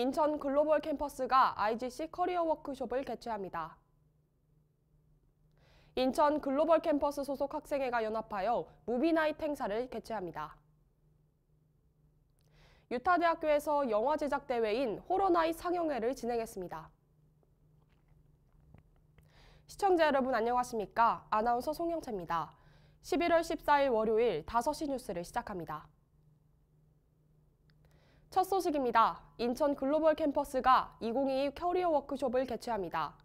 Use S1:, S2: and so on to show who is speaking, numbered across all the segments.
S1: 인천 글로벌 캠퍼스가 IGC 커리어 워크숍을 개최합니다. 인천 글로벌 캠퍼스 소속 학생회가 연합하여 무비나잇 행사를 개최합니다. 유타대학교에서 영화 제작 대회인 호러나잇 상영회를 진행했습니다. 시청자 여러분 안녕하십니까? 아나운서 송영채입니다. 11월 14일 월요일 5시 뉴스를 시작합니다. 첫 소식입니다. 인천 글로벌 캠퍼스가 2022 커리어 워크숍을 개최합니다.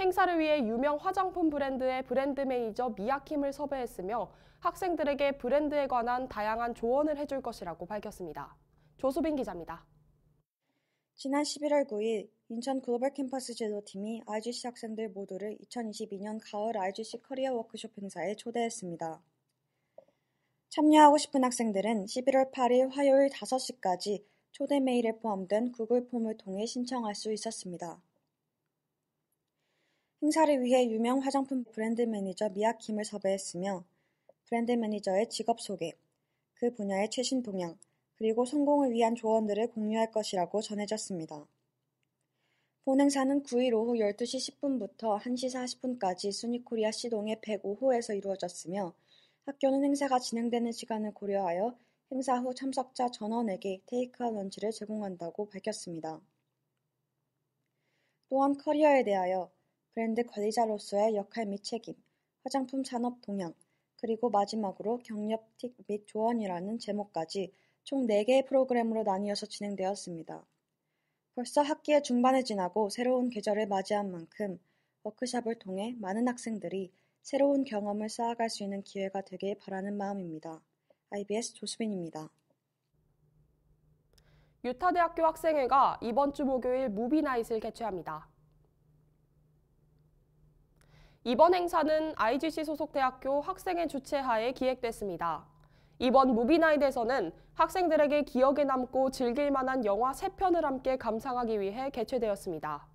S1: 행사를 위해 유명 화장품 브랜드의 브랜드 매니저 미아킴을 섭외했으며 학생들에게 브랜드에
S2: 관한 다양한 조언을 해줄 것이라고 밝혔습니다. 조수빈 기자입니다. 지난 11월 9일 인천 글로벌 캠퍼스 제도팀이 r g c 학생들 모두를 2022년 가을 r g c 커리어 워크숍 행사에 초대했습니다. 참여하고 싶은 학생들은 11월 8일 화요일 5시까지 초대 메일에 포함된 구글 폼을 통해 신청할 수 있었습니다. 행사를 위해 유명 화장품 브랜드 매니저 미아 킴을 섭외했으며 브랜드 매니저의 직업 소개, 그 분야의 최신 동향, 그리고 성공을 위한 조언들을 공유할 것이라고 전해졌습니다. 본 행사는 9일 오후 12시 10분부터 1시 40분까지 순위코리아 시동의 105호에서 이루어졌으며 학교는 행사가 진행되는 시간을 고려하여 행사 후 참석자 전원에게 테이크아웃 런치를 제공한다고 밝혔습니다. 또한 커리어에 대하여 브랜드 관리자로서의 역할 및 책임, 화장품 산업 동향, 그리고 마지막으로 경력 및 조언이라는 제목까지 총 4개의 프로그램으로 나뉘어서 진행되었습니다. 벌써 학기의 중반에 지나고 새로운 계절을 맞이한 만큼 워크샵을 통해 많은 학생들이 새로운 경험을 쌓아갈 수 있는 기회가 되길 바라는 마음입니다. IBS 조수빈입니다.
S1: 유타대학교 학생회가 이번 주 목요일 무비나잇을 개최합니다. 이번 행사는 IGC 소속 대학교 학생회 주최하에 기획됐습니다. 이번 무비나잇에서는 학생들에게 기억에 남고 즐길 만한 영화 3편을 함께 감상하기 위해 개최되었습니다.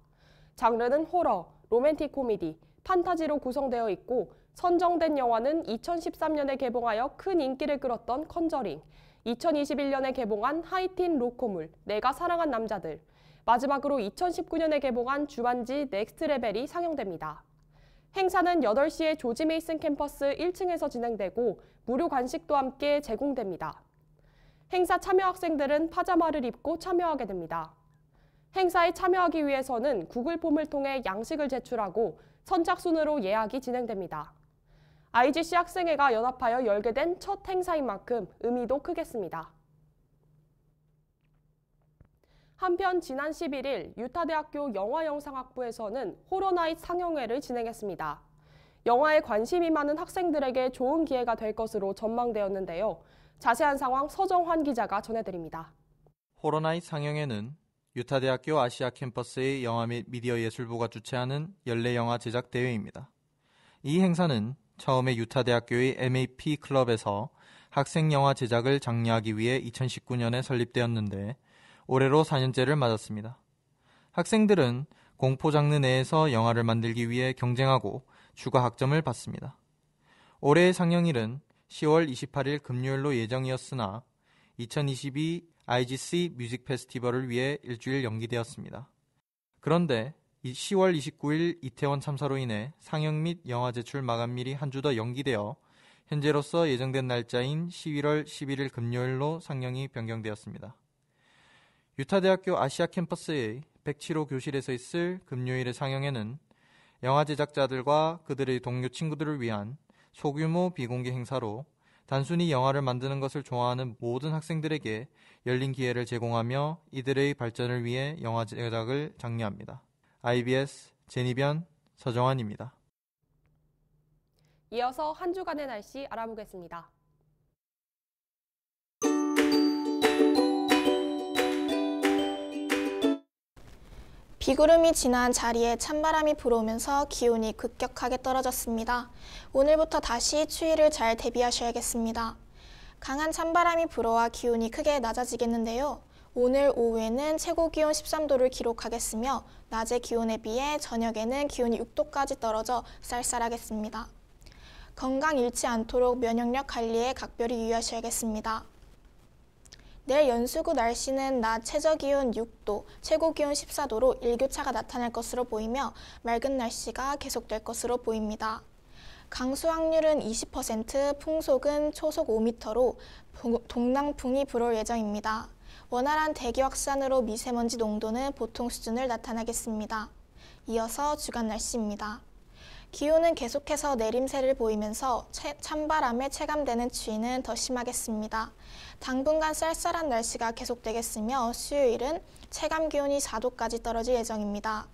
S1: 장르는 호러, 로맨틱 코미디, 판타지로 구성되어 있고 선정된 영화는 2013년에 개봉하여 큰 인기를 끌었던 컨저링, 2021년에 개봉한 하이틴 로코물, 내가 사랑한 남자들, 마지막으로 2019년에 개봉한 주반지 넥스트 레벨이 상영됩니다. 행사는 8시에 조지 메이슨 캠퍼스 1층에서 진행되고 무료 간식도 함께 제공됩니다. 행사 참여 학생들은 파자마를 입고 참여하게 됩니다. 행사에 참여하기 위해서는 구글 폼을 통해 양식을 제출하고 선착순으로 예약이 진행됩니다. IGC 학생회가 연합하여 열게 된 첫 행사인 만큼 의미도 크겠습니다. 한편 지난 11일 유타대학교 영화영상학부에서는 호러나잇 상영회를 진행했습니다. 영화에 관심이 많은 학생들에게 좋은 기회가 될 것으로 전망되었는데요. 자세한 상황 서정환 기자가 전해드립니다.
S3: 호러나잇 상영회는 유타대학교 아시아 캠퍼스의 영화 및 미디어 예술부가 주최하는 연례 영화 제작 대회입니다. 이 행사는 처음에 유타 대학교의 MAP 클럽에서 학생 영화 제작을 장려하기 위해 2019년에 설립되었는데 올해로 4년째를 맞았습니다. 학생들은 공포 장르 내에서 영화를 만들기 위해 경쟁하고 추가 학점을 받습니다. 올해의 상영일은 10월 28일 금요일로 예정이었으나 2022 IGC 뮤직 페스티벌을 위해 일주일 연기되었습니다. 그런데 10월 29일 이태원 참사로 인해 상영 및 영화 제출 마감일이 한 주 더 연기되어 현재로서 예정된 날짜인 11월 11일 금요일로 상영이 변경되었습니다. 유타대학교 아시아 캠퍼스의 107호 교실에서 있을 금요일의 상영회는 영화 제작자들과 그들의 동료 친구들을 위한 소규모 비공개 행사로 단순히 영화를 만드는 것을 좋아하는 모든 학생들에게 열린 기회를 제공하며 이들의 발전을 위해 영화 제작을 장려합니다. IBS 제니변 서정환입니다.
S1: 이어서 한 주간의 날씨 알아보겠습니다.
S4: 비구름이 지난 자리에 찬바람이 불어오면서 기온이 급격하게 떨어졌습니다. 오늘부터 다시 추위를 잘 대비하셔야겠습니다. 강한 찬바람이 불어와 기온이 크게 낮아지겠는데요. 오늘 오후에는 최고 기온 13도를 기록하겠으며 낮의 기온에 비해 저녁에는 기온이 6도까지 떨어져 쌀쌀하겠습니다. 건강 잃지 않도록 면역력 관리에 각별히 유의하셔야겠습니다. 내일 연수구 날씨는 낮 최저기온 6도, 최고기온 14도로 일교차가 나타날 것으로 보이며 맑은 날씨가 계속될 것으로 보입니다. 강수 확률은 20%, 풍속은 초속 5m로 동남풍이 불어올 예정입니다. 원활한 대기 확산으로 미세먼지 농도는 보통 수준을 나타나겠습니다. 이어서 주간 날씨입니다. 기온은 계속해서 내림세를 보이면서 찬바람에 체감되는 추위는 더 심하겠습니다. 당분간 쌀쌀한 날씨가 계속되겠으며 수요일은 체감 기온이 4도까지 떨어질 예정입니다.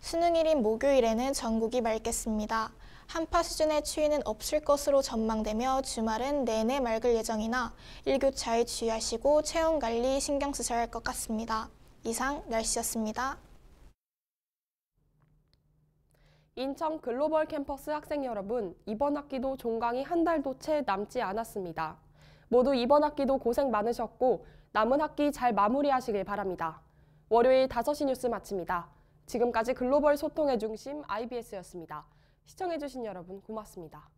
S4: 수능일인 목요일에는 전국이 맑겠습니다. 한파 수준의 추위는 없을 것으로 전망되며 주말은 내내 맑을 예정이나 일교 차에 주의하시고 체온 관리 신경 쓰셔야 할 것 같습니다. 이상 날씨였습니다.
S1: 인천 글로벌 캠퍼스 학생 여러분, 이번 학기도 종강이 한 달도 채 남지 않았습니다. 모두 이번 학기도 고생 많으셨고 남은 학기 잘 마무리하시길 바랍니다. 월요일 5시 뉴스 마칩니다. 지금까지 글로벌 소통의 중심 IBS였습니다. 시청해주신 여러분 고맙습니다.